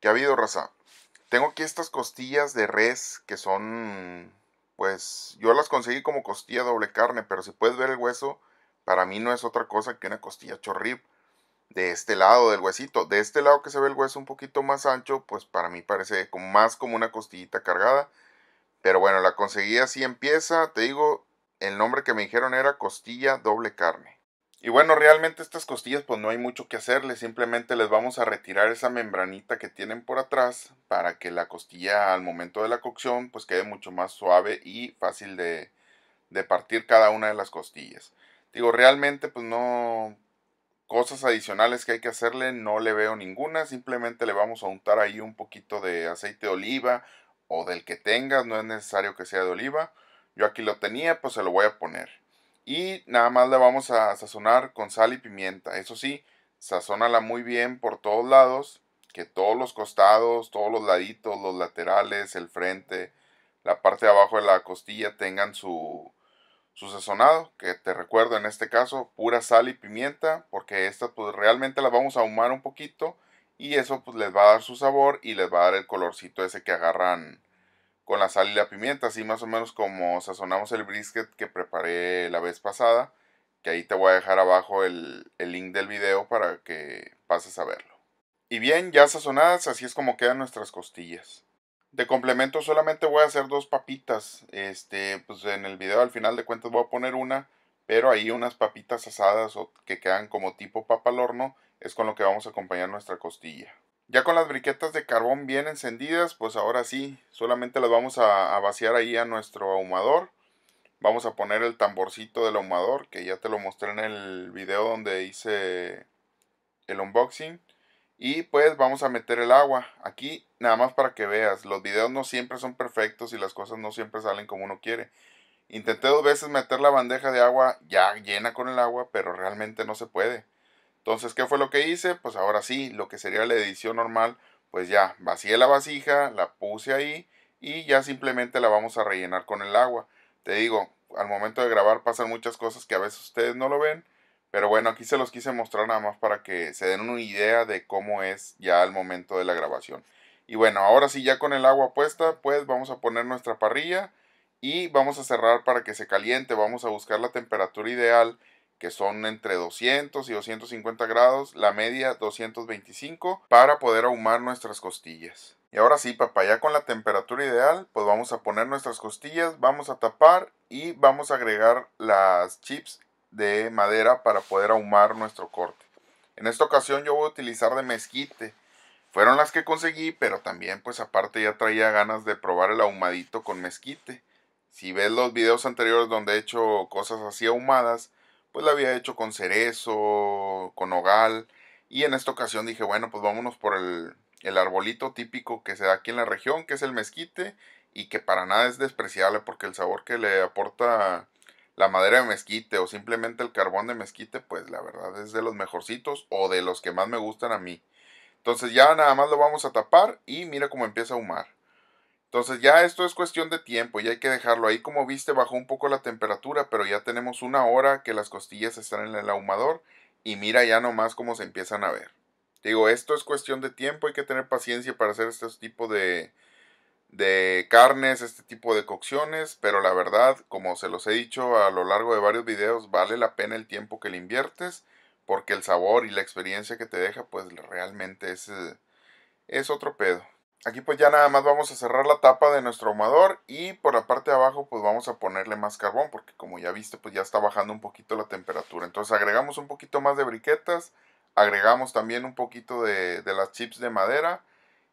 ¿Qué ha habido, raza? Tengo aquí estas costillas de res que son, pues, yo las conseguí como costilla doble carne, pero si puedes ver el hueso, para mí no es otra cosa que una costilla chorrib de este lado del huesito. De este lado que se ve el hueso un poquito más ancho, pues para mí parece más como una costillita cargada. Pero bueno, la conseguí así empieza, te digo, el nombre que me dijeron era costilla doble carne. Y bueno, realmente estas costillas pues no hay mucho que hacerle, simplemente les vamos a retirar esa membranita que tienen por atrás para que la costilla al momento de la cocción pues quede mucho más suave y fácil de, de partir cada una de las costillas. Digo, realmente pues no, cosas adicionales que hay que hacerle no le veo ninguna, simplemente le vamos a untar ahí un poquito de aceite de oliva o del que tengas, no es necesario que sea de oliva. Yo aquí lo tenía, pues se lo voy a poner. Y nada más la vamos a sazonar con sal y pimienta. Eso sí, sazónala muy bien por todos lados, que todos los costados, todos los laditos, los laterales, el frente, la parte de abajo de la costilla tengan su, su sazonado, que te recuerdo en este caso pura sal y pimienta, porque estas pues realmente las vamos a ahumar un poquito y eso pues les va a dar su sabor y les va a dar el colorcito ese que agarran con la sal y la pimienta, así más o menos como sazonamos el brisket que preparé la vez pasada, que ahí te voy a dejar abajo el, link del video para que pases a verlo. Y bien, ya sazonadas, así es como quedan nuestras costillas. De complemento solamente voy a hacer dos papitas, este, pues en el video al final de cuentas voy a poner una, pero ahí unas papitas asadas o que quedan como tipo papa al horno, es con lo que vamos a acompañar nuestra costilla. Ya con las briquetas de carbón bien encendidas, pues ahora sí, solamente las vamos a, vaciar ahí a nuestro ahumador. Vamos a poner el tamborcito del ahumador, que ya te lo mostré en el video donde hice el unboxing. Y pues vamos a meter el agua. Aquí, nada más para que veas, los videos no siempre son perfectos y las cosas no siempre salen como uno quiere. Intenté dos veces meter la bandeja de agua ya llena con el agua, pero realmente no se puede. Entonces, ¿qué fue lo que hice? Pues ahora sí, lo que sería la edición normal, pues ya vacié la vasija, la puse ahí y ya simplemente la vamos a rellenar con el agua. Te digo, al momento de grabar pasan muchas cosas que a veces ustedes no lo ven, pero bueno, aquí se los quise mostrar nada más para que se den una idea de cómo es ya al momento de la grabación. Y bueno, ahora sí ya con el agua puesta, pues vamos a poner nuestra parrilla y vamos a cerrar para que se caliente, vamos a buscar la temperatura ideal que son entre 200 y 250 grados, la media 225 para poder ahumar nuestras costillas. Y ahora sí, papá, ya con la temperatura ideal, pues vamos a poner nuestras costillas, vamos a tapar y vamos a agregar las chips de madera para poder ahumar nuestro corte. En esta ocasión yo voy a utilizar de mezquite. Fueron las que conseguí, pero también pues aparte ya traía ganas de probar el ahumadito con mezquite. Si ves los videos anteriores donde he hecho cosas así ahumadas, pues la había hecho con cerezo, con nogal. Y en esta ocasión dije, bueno, pues vámonos por el, el arbolito típico que se da aquí en la región, que es el mezquite, y que para nada es despreciable porque el sabor que le aporta la madera de mezquite o simplemente el carbón de mezquite, pues la verdad es de los mejorcitos o de los que más me gustan a mí. Entonces ya nada más lo vamos a tapar y mira cómo empieza a humar. Entonces ya esto es cuestión de tiempo y hay que dejarlo ahí. Como viste bajó un poco la temperatura, pero ya tenemos una hora que las costillas están en el ahumador y mira ya nomás cómo se empiezan a ver. Digo, esto es cuestión de tiempo, hay que tener paciencia para hacer este tipo de, de carnes, este tipo de cocciones, pero la verdad, como se los he dicho a lo largo de varios videos, vale la pena el tiempo que le inviertes porque el sabor y la experiencia que te deja pues realmente es, eh, es otro pedo. Aquí pues ya nada más vamos a cerrar la tapa de nuestro ahumador y por la parte de abajo pues vamos a ponerle más carbón porque como ya viste pues ya está bajando un poquito la temperatura. Entonces agregamos un poquito más de briquetas, agregamos también un poquito de, las chips de madera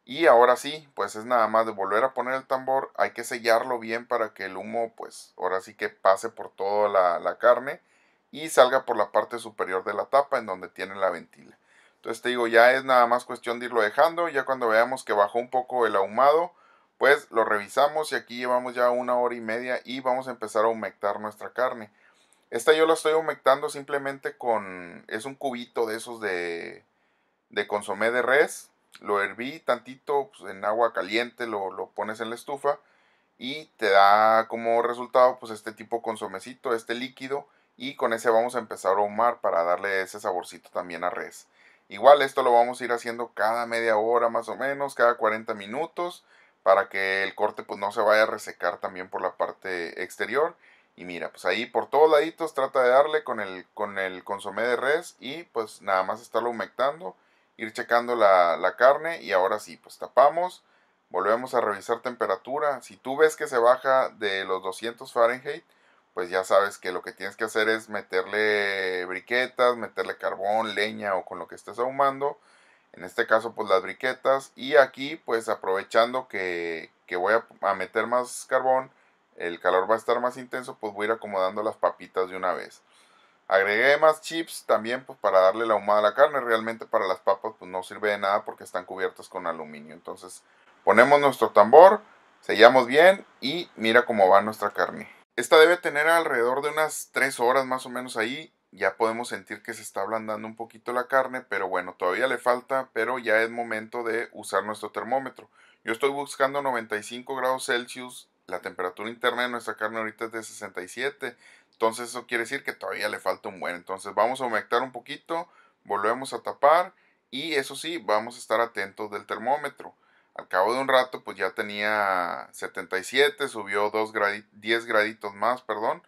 y ahora sí, pues es nada más de volver a poner el tambor, hay que sellarlo bien para que el humo pues ahora sí que pase por toda la, la carne y salga por la parte superior de la tapa en donde tiene la ventila. Entonces te digo, ya es nada más cuestión de irlo dejando. Ya cuando veamos que bajó un poco el ahumado, pues lo revisamos y aquí llevamos ya una hora y media y vamos a empezar a humectar nuestra carne. Esta yo la estoy humectando simplemente con... es un cubito de esos de, de consomé de res. Lo herví tantito pues, en agua caliente, lo, lo pones en la estufa y te da como resultado pues este tipo consomecito, este líquido y con ese vamos a empezar a ahumar para darle ese saborcito también a res. Igual esto lo vamos a ir haciendo cada media hora más o menos, cada 40 minutos, para que el corte pues no se vaya a resecar también por la parte exterior. Y mira, pues ahí por todos lados trata de darle con el, con el consomé de res y pues nada más estarlo humectando, ir checando la carne y ahora sí, pues tapamos, volvemos a revisar temperatura. Si tú ves que se baja de los 200 Fahrenheit, pues ya sabes que lo que tienes que hacer es meterle briquetas, meterle carbón, leña o con lo que estés ahumando. En este caso, pues las briquetas. Y aquí, pues aprovechando que, voy a, meter más carbón, el calor va a estar más intenso, pues voy a ir acomodando las papitas de una vez. Agregué más chips también pues para darle la ahumada a la carne. Realmente para las papas pues no sirve de nada porque están cubiertas con aluminio. Entonces ponemos nuestro tambor, sellamos bien y mira cómo va nuestra carne. Esta debe tener alrededor de unas 3 horas más o menos ahí. Ya podemos sentir que se está ablandando un poquito la carne, pero bueno, todavía le falta, pero ya es momento de usar nuestro termómetro. Yo estoy buscando 95 grados Celsius, la temperatura interna de nuestra carne ahorita es de 67, entonces eso quiere decir que todavía le falta un buen. Entonces vamos a humectar un poquito, volvemos a tapar y eso sí, vamos a estar atentos del termómetro. Al cabo de un rato, pues ya tenía 77, subió 10 graditos más, perdón.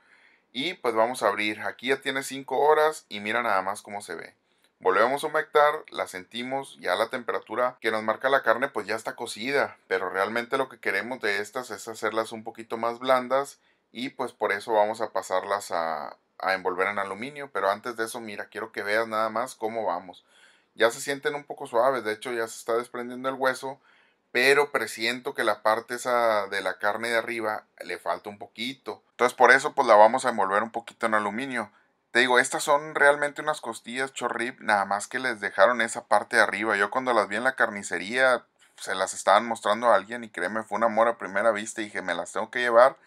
Y pues vamos a abrir. Aquí ya tiene 5 horas y mira nada más cómo se ve. Volvemos a humectar, la sentimos, ya la temperatura que nos marca la carne pues ya está cocida, pero realmente lo que queremos de estas es hacerlas un poquito más blandas y pues por eso vamos a pasarlas a, a envolver en aluminio, pero antes de eso mira, quiero que veas nada más cómo vamos. Ya se sienten un poco suaves, de hecho ya se está desprendiendo el hueso pero presiento que la parte esa de la carne de arriba le falta un poquito. Entonces por eso pues la vamos a envolver un poquito en aluminio. Te digo, estas son realmente unas costillas chorrip, nada más que les dejaron esa parte de arriba. Yo cuando las vi en la carnicería se las estaban mostrando a alguien y créeme, fue un amor a primera vista y dije, me las tengo que llevar.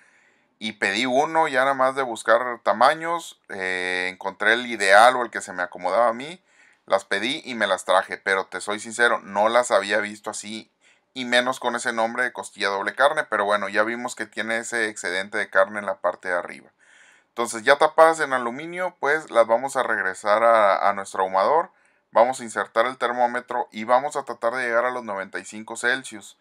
Y pedí uno, ya nada más de buscar tamaños, eh, encontré el ideal o el que se me acomodaba a mí, las pedí y me las traje, pero te soy sincero, no las había visto así y menos con ese nombre de costilla doble carne, pero bueno, ya vimos que tiene ese excedente de carne en la parte de arriba. Entonces ya tapadas en aluminio, pues las vamos a regresar a, nuestro ahumador, vamos a insertar el termómetro y vamos a tratar de llegar a los 95 Celsius.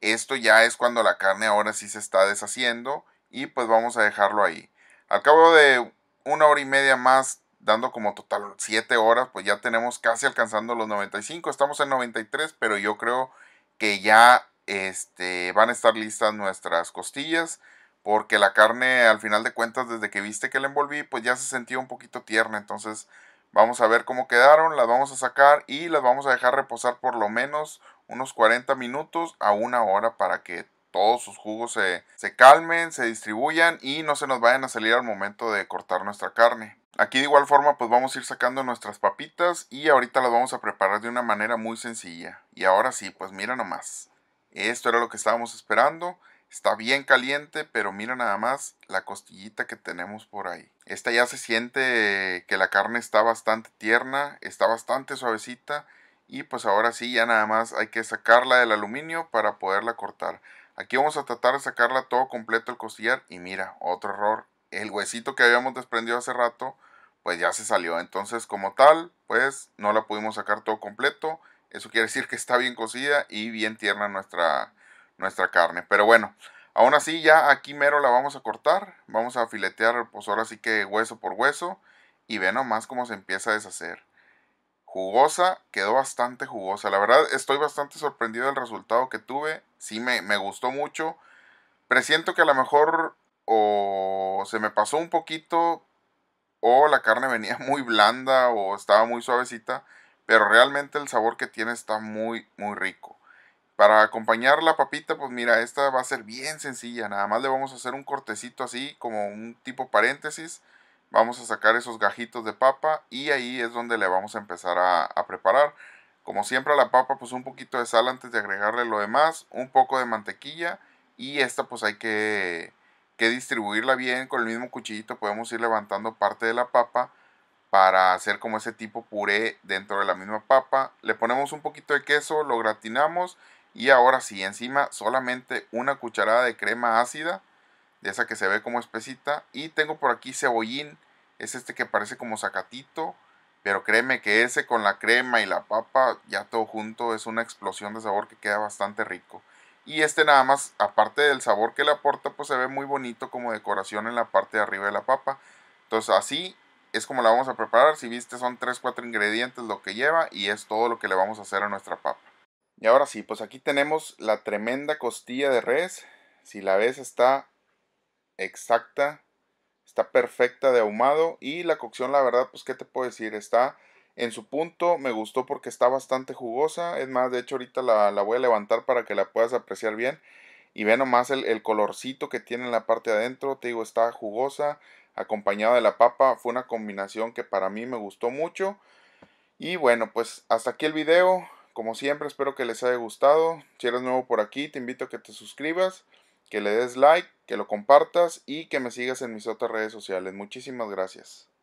Esto ya es cuando la carne ahora sí se está deshaciendo y pues vamos a dejarlo ahí. Al cabo de una hora y media más, dando como total 7 horas, pues ya tenemos casi alcanzando los 95. Estamos en 93, pero yo creo que ya este, van a estar listas nuestras costillas. Porque la carne, al final de cuentas, desde que viste que la envolví, pues ya se sentía un poquito tierna. Entonces, vamos a ver cómo quedaron. Las vamos a sacar y las vamos a dejar reposar por lo menos unos 40 minutos a una hora para que todos sus jugos se calmen, se distribuyan y no se nos vayan a salir al momento de cortar nuestra carne. Aquí de igual forma pues vamos a ir sacando nuestras papitas y ahorita las vamos a preparar de una manera muy sencilla. Y ahora sí, pues mira nomás. Esto era lo que estábamos esperando. Está bien caliente, pero mira nada más la costillita que tenemos por ahí. Esta ya se siente que la carne está bastante tierna, está bastante suavecita. Y pues ahora sí, ya nada más hay que sacarla del aluminio para poderla cortar. Aquí vamos a tratar de sacarla todo completo el costillar y mira, otro error, el huesito que habíamos desprendido hace rato, pues ya se salió. Entonces, como tal, pues no la pudimos sacar todo completo. Eso quiere decir que está bien cocida y bien tierna nuestra, nuestra carne. Pero bueno, aún así ya aquí mero la vamos a cortar. Vamos a filetear, pues ahora sí que hueso por hueso. Y ve nomás cómo se empieza a deshacer. Jugosa, quedó bastante jugosa. La verdad estoy bastante sorprendido del resultado que tuve. Sí me, me gustó mucho. Presiento que a lo mejor o se me pasó un poquito, o la carne venía muy blanda o estaba muy suavecita, pero realmente el sabor que tiene está muy, muy rico. Para acompañar la papita, pues mira, esta va a ser bien sencilla, nada más le vamos a hacer un cortecito así, como un tipo paréntesis, vamos a sacar esos gajitos de papa y ahí es donde le vamos a empezar a, preparar. Como siempre a la papa, pues un poquito de sal antes de agregarle lo demás, un poco de mantequilla y esta pues hay que que distribuirla bien con el mismo cuchillito podemos ir levantando parte de la papa para hacer como ese tipo puré dentro de la misma papa le ponemos un poquito de queso lo gratinamos y ahora sí encima solamente una cucharada de crema ácida de esa que se ve como espesita y tengo por aquí cebollín es este que parece como zacatito pero créeme que ese con la crema y la papa ya todo junto es una explosión de sabor que queda bastante rico y este nada más, aparte del sabor que le aporta, pues se ve muy bonito como decoración en la parte de arriba de la papa. Entonces así es como la vamos a preparar. Si viste son 3-4 ingredientes lo que lleva y es todo lo que le vamos a hacer a nuestra papa. Y ahora sí, pues aquí tenemos la tremenda costilla de res. Si la ves está exacta, está perfecta de ahumado y la cocción la verdad pues qué te puedo decir, está en su punto me gustó porque está bastante jugosa. Es más, de hecho ahorita la, voy a levantar para que la puedas apreciar bien. Y ve nomás el, el colorcito que tiene en la parte de adentro. Te digo, está jugosa. Acompañada de la papa. Fue una combinación que para mí me gustó mucho. Y bueno, pues hasta aquí el video. Como siempre, espero que les haya gustado. Si eres nuevo por aquí, te invito a que te suscribas, que le des like, que lo compartas y que me sigas en mis otras redes sociales. Muchísimas gracias.